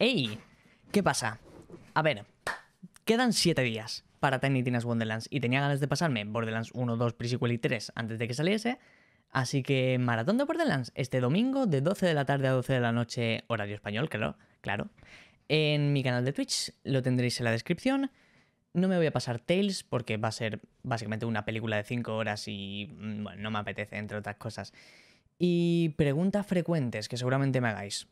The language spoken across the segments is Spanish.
¡Ey! ¿Qué pasa? A ver, quedan 7 días para Tiny Tina's Wonderlands y tenía ganas de pasarme Borderlands 1, 2, pre y 3 antes de que saliese. Así que maratón de Borderlands este domingo de 12 de la tarde a 12 de la noche, horario español, claro, claro. En mi canal de Twitch lo tendréis en la descripción. No me voy a pasar Tales porque va a ser básicamente una película de 5 horas y mm, bueno, no me apetece, entre otras cosas. Y preguntas frecuentes que seguramente me hagáis.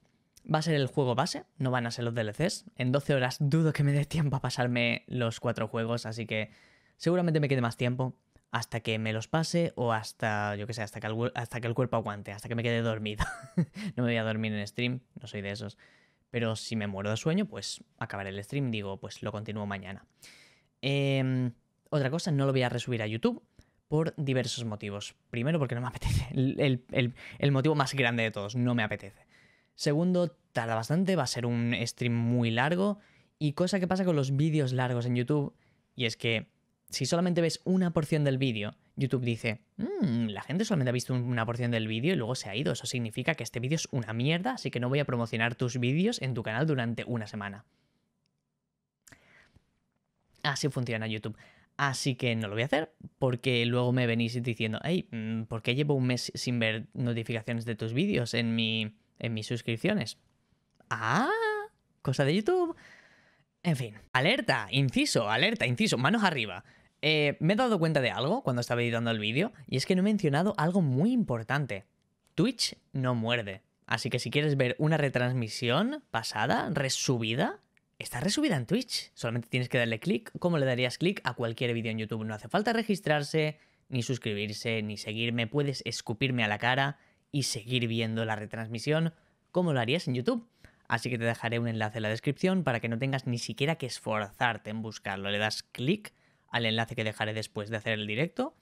Va a ser el juego base, no van a ser los DLCs. En 12 horas dudo que me dé tiempo a pasarme los cuatro juegos, así que seguramente me quede más tiempo hasta que me los pase o hasta, yo que sé, hasta que el, hasta que el cuerpo aguante, hasta que me quede dormido. no me voy a dormir en stream, no soy de esos. Pero si me muero de sueño, pues acabaré el stream, digo, pues lo continúo mañana. Em, otra cosa, no lo voy a resubir a YouTube por diversos motivos. Primero porque no me apetece. el, motivo más grande de todos, no me apetece. Segundo, tarda bastante, va a ser un stream muy largo. Y cosa que pasa con los vídeos largos en YouTube, y es que si solamente ves una porción del vídeo, YouTube dice, mm, la gente solamente ha visto una porción del vídeo y luego se ha ido. Eso significa que este vídeo es una mierda, así que no voy a promocionar tus vídeos en tu canal durante una semana. Así funciona YouTube. Así que no lo voy a hacer porque luego me venís diciendo, hey, mm, ¿por qué llevo un mes sin ver notificaciones de tus vídeos en mi, en mis suscripciones. ¡Ah! Cosa de YouTube. En fin. Alerta, inciso, alerta, inciso, manos arriba. Eh, me he dado cuenta de algo cuando estaba editando el vídeo y es que no he mencionado algo muy importante. Twitch no muerde. Así que si quieres ver una retransmisión pasada, resubida, está resubida en Twitch. Solamente tienes que darle clic, como le darías clic a cualquier vídeo en YouTube. No hace falta registrarse, ni suscribirse, ni seguirme. Puedes escupirme a la cara y seguir viendo la retransmisión como lo harías en YouTube. Así que te dejaré un enlace en la descripción para que no tengas ni siquiera que esforzarte en buscarlo. Le das clic al enlace que dejaré después de hacer el directo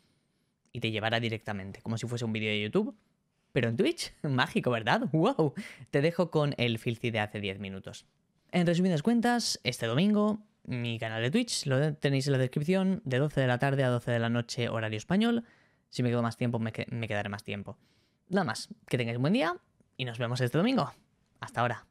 y te llevará directamente, como si fuese un vídeo de YouTube. Pero en Twitch, mágico, ¿verdad? ¡Wow! Te dejo con el filthy de hace 10 minutos. En resumidas cuentas, este domingo, mi canal de Twitch, lo tenéis en la descripción, de 12 de la tarde a 12 de la noche, horario español. Si me quedo más tiempo, me, me quedaré más tiempo. Nada más, que tengáis un buen día y nos vemos este domingo. Hasta ahora.